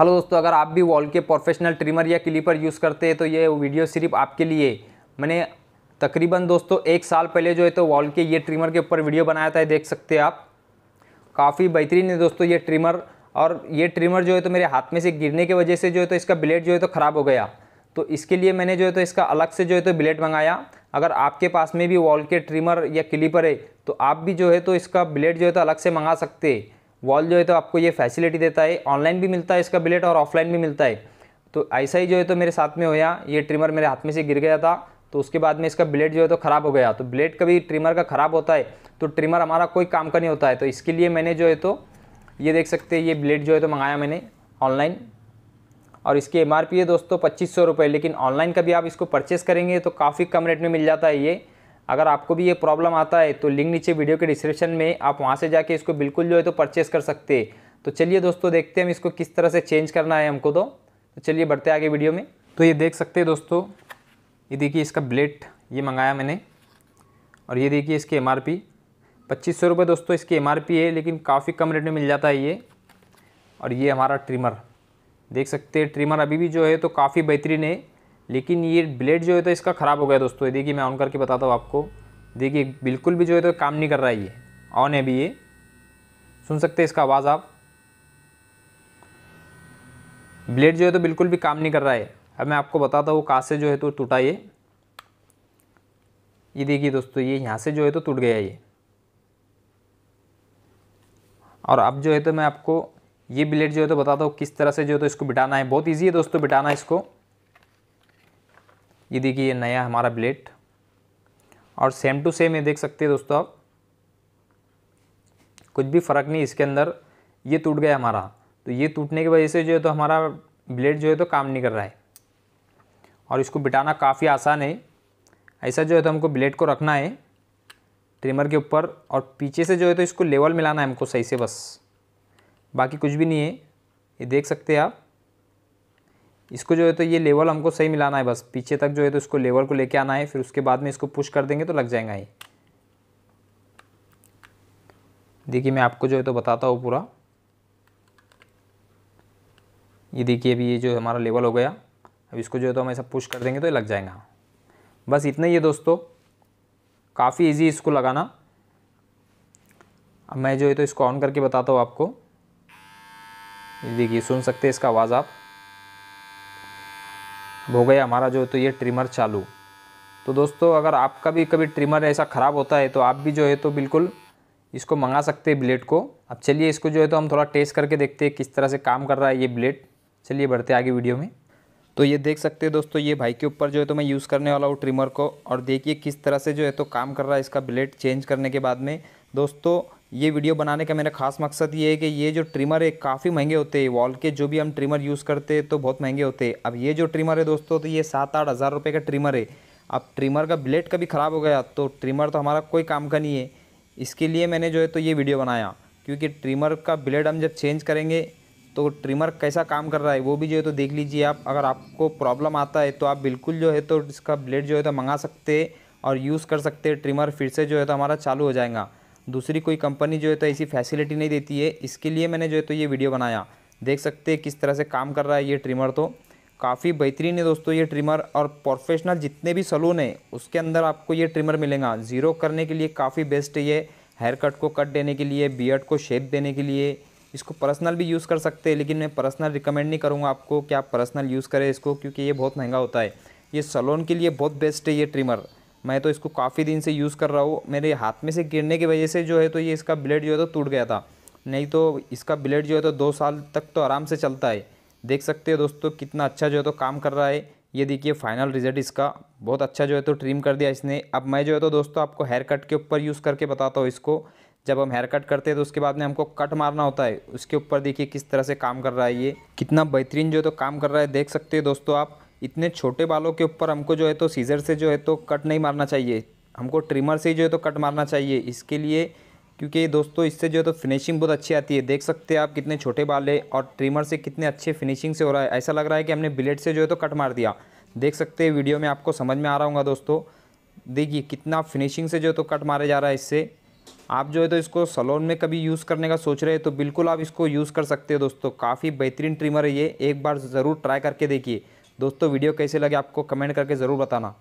hello दोस्तों अगर आप भी वॉल के प्रोफेशनल ट्रिमर या क्लीपर यूज़ करते हैं तो ये वीडियो सिर्फ आपके लिए मैंने तकरीबन दोस्तों एक साल पहले जो है तो वॉल के ये ट्रिमर के ऊपर वीडियो बनाया था देख सकते हैं आप काफ़ी बेहतरीन है दोस्तों ये ट्रिमर और ये ट्रिमर जो है तो मेरे हाथ में से गिरने की वजह से जो है तो इसका ब्लेड जो है तो ख़राब हो गया तो इसके लिए मैंने जो है तो इसका अलग से जो है तो ब्लेड मंगाया अगर आपके पास में भी वॉल के ट्रिमर या क्लीपर है तो आप भी जो है तो इसका ब्लेड जो है तो अलग से मंगा सकते हैं वॉल जो है तो आपको ये फैसिलिटी देता है ऑनलाइन भी मिलता है इसका बिलेट और ऑफलाइन भी मिलता है तो ऐसा ही जो है तो मेरे साथ में होया ये ट्रिमर मेरे हाथ में से गिर गया था तो उसके बाद में इसका ब्लेड जो है तो ख़राब हो गया तो ब्लेड कभी ट्रिमर का ख़राब होता है तो ट्रिमर हमारा कोई काम का नहीं होता है तो इसके लिए मैंने जो है तो ये देख सकते हैं ये ब्लेड जो है तो मंगाया मैंने ऑनलाइन और इसकी एम है दोस्तों पच्चीस सौ रुपये लेकिन ऑनलाइन कभी आप इसको परचेस करेंगे तो काफ़ी कम रेट में मिल जाता है ये अगर आपको भी ये प्रॉब्लम आता है तो लिंक नीचे वीडियो के डिस्क्रिप्शन में आप वहाँ से जाके इसको बिल्कुल जो है तो परचेस कर सकते तो चलिए दोस्तों देखते हैं हम इसको किस तरह से चेंज करना है हमको तो, तो चलिए बढ़ते आगे वीडियो में तो ये देख सकते हैं दोस्तों ये देखिए इसका ब्लेड ये मंगाया मैंने और ये देखिए इसकी एम आर पी पच्चीस सौ रुपये दोस्तों इसकी एम आर पी है लेकिन काफ़ी कम रेट में मिल जाता है ये और ये हमारा ट्रिमर देख सकते हैं ट्रिमर अभी भी जो है तो काफ़ी बेहतरीन है लेकिन ये ब्लेड जो है तो इसका ख़राब हो गया दोस्तों ये देखिए मैं ऑन करके बताता हूँ आपको देखिए बिल्कुल भी जो है तो काम नहीं कर रहा है ये ऑन है भी ये सुन सकते हैं इसका आवाज़ आप ब्लेड जो है तो बिल्कुल भी काम नहीं कर रहा है अब मैं आपको बताता हूँ कहाँ से जो है तो टूटा ये ये देखिए दोस्तों ये यहाँ से जो है तो टूट गया ये और अब जो है तो मैं आपको ये ब्लेड जो है तो बताता हूँ किस तरह से जो है तो इसको बिटाना है बहुत ईजी है दोस्तों बिटाना इसको ये देखिए ये नया हमारा ब्लेड और सेम टू सेम ये देख सकते हैं दोस्तों आप कुछ भी फ़र्क नहीं इसके अंदर ये टूट गया हमारा तो ये टूटने की वजह से जो है तो हमारा ब्लेड जो है तो काम नहीं कर रहा है और इसको बिटाना काफ़ी आसान है ऐसा जो है तो हमको ब्लेड को रखना है ट्रिमर के ऊपर और पीछे से जो है तो इसको लेवल मिलाना है हमको सही से बस बाकी कुछ भी नहीं है ये देख सकते हैं आप इसको जो है तो ये लेवल हमको सही मिलाना है बस पीछे तक जो है तो इसको लेवल को लेके आना है फिर उसके बाद में इसको पुश कर देंगे तो लग जाएगा ये देखिए मैं आपको जो है तो बताता हूँ पूरा ये देखिए अभी ये जो हमारा लेवल हो गया अब इसको जो है तो हम ऐसा पुश कर देंगे तो ये लग जाएगा बस इतना ही है दोस्तों काफ़ी इजी इसको लगाना अब मैं जो है तो इसको ऑन करके बताता हूँ आपको देखिए सुन सकते हैं इसका आवाज़ आप हो गया हमारा जो तो ये ट्रिमर चालू तो दोस्तों अगर आपका भी कभी ट्रिमर ऐसा ख़राब होता है तो आप भी जो है तो बिल्कुल इसको मंगा सकते हैं ब्लेड को अब चलिए इसको जो है तो हम थोड़ा टेस्ट करके देखते हैं किस तरह से काम कर रहा है ये ब्लेड चलिए बढ़ते आगे वीडियो में तो ये देख सकते हैं दोस्तों ये भाई के ऊपर जो है तो मैं यूज़ करने वाला हूँ ट्रिमर को और देखिए किस तरह से जो है तो काम कर रहा है इसका ब्लेड चेंज करने के बाद में दोस्तों ये वीडियो बनाने का मेरा खास मकसद ये है कि ये जो ट्रिमर है काफ़ी महंगे होते हैं वॉल के जो भी हम ट्रिमर यूज़ करते हैं तो बहुत महंगे होते हैं अब ये जो ट्रिमर है दोस्तों तो ये सात आठ हज़ार रुपये का ट्रिमर है अब ट्रिमर का ब्लेड कभी ख़राब हो गया तो ट्रिमर तो हमारा कोई काम का नहीं है इसके लिए मैंने जो है तो ये वीडियो बनाया क्योंकि ट्रिमर का ब्लेड हम जब चेंज करेंगे तो ट्रिमर कैसा काम कर रहा है वो भी जो है तो देख लीजिए आप अगर आपको प्रॉब्लम आता है तो आप बिल्कुल जो है तो इसका ब्लेड जो है तो मंगा सकते और यूज़ कर सकते ट्रिमर फिर से जो है तो हमारा चालू हो जाएगा दूसरी कोई कंपनी जो है तो ऐसी फैसिलिटी नहीं देती है इसके लिए मैंने जो है तो ये वीडियो बनाया देख सकते हैं किस तरह से काम कर रहा है ये ट्रिमर तो काफ़ी बेहतरीन है दोस्तों ये ट्रिमर और प्रोफेशनल जितने भी सलून है उसके अंदर आपको ये ट्रिमर मिलेगा ज़ीरो करने के लिए काफ़ी बेस्ट है ये हेयर कट को कट देने के लिए बियर्ड को शेप देने के लिए इसको पर्सनल भी यूज़ कर सकते हैं लेकिन मैं पर्सनल रिकमेंड नहीं करूँगा आपको कि आप पर्सनल यूज़ करें इसको क्योंकि ये बहुत महंगा होता है ये सलोन के लिए बहुत बेस्ट है ये ट्रिमर मैं तो इसको काफ़ी दिन से यूज़ कर रहा हूँ मेरे हाथ में से गिरने की वजह से जो है तो ये इसका ब्लेड जो है तो टूट गया था नहीं तो इसका ब्लेड जो है तो दो साल तक तो आराम से चलता है देख सकते हो दोस्तों कितना अच्छा जो है तो काम कर रहा है ये देखिए फाइनल रिजल्ट इसका बहुत अच्छा जो है तो ट्रिम कर दिया इसने अब मैं जो है तो दोस्तों आपको हेयर कट के ऊपर यूज़ करके बताता हूँ इसको जब हम हेयर कट करते हैं तो उसके बाद में हमको कट मारना होता है उसके ऊपर देखिए किस तरह से काम कर रहा है ये कितना बेहतरीन जो है तो काम कर रहा है देख सकते हो दोस्तों आप इतने छोटे बालों के ऊपर हमको जो है तो सीज़र से जो है तो कट नहीं मारना चाहिए हमको ट्रिमर से जो है तो कट मारना चाहिए इसके लिए क्योंकि दोस्तों इससे जो है तो फिनिशिंग बहुत अच्छी आती है देख सकते हैं आप कितने छोटे बाल है और ट्रिमर से कितने अच्छे फिनिशिंग से हो रहा है ऐसा लग रहा है कि हमने ब्लेड से जो है तो कट मार दिया देख सकते हैं वीडियो में आपको समझ में आ रहा होगा दोस्तों देखिए कितना फिनिशिंग से जो है तो कट मारे जा रहा है इससे आप जो है तो इसको सलोन में कभी यूज़ करने का सोच रहे हैं तो बिल्कुल आप इसको यूज़ कर सकते हो दोस्तों काफ़ी बेहतरीन ट्रिमर है ये एक बार ज़रूर ट्राई करके देखिए दोस्तों वीडियो कैसे लगे आपको कमेंट करके ज़रूर बताना